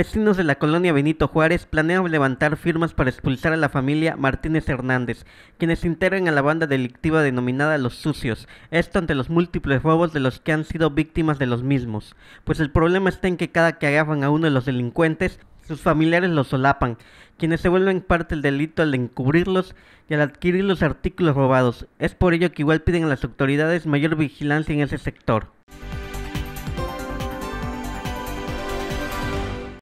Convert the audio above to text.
Vecinos de la colonia Benito Juárez planean levantar firmas para expulsar a la familia Martínez Hernández, quienes integran a la banda delictiva denominada Los Sucios, esto ante los múltiples robos de los que han sido víctimas de los mismos, pues el problema está en que cada que agarran a uno de los delincuentes, sus familiares los solapan, quienes se vuelven parte del delito al encubrirlos y al adquirir los artículos robados. Es por ello que igual piden a las autoridades mayor vigilancia en ese sector.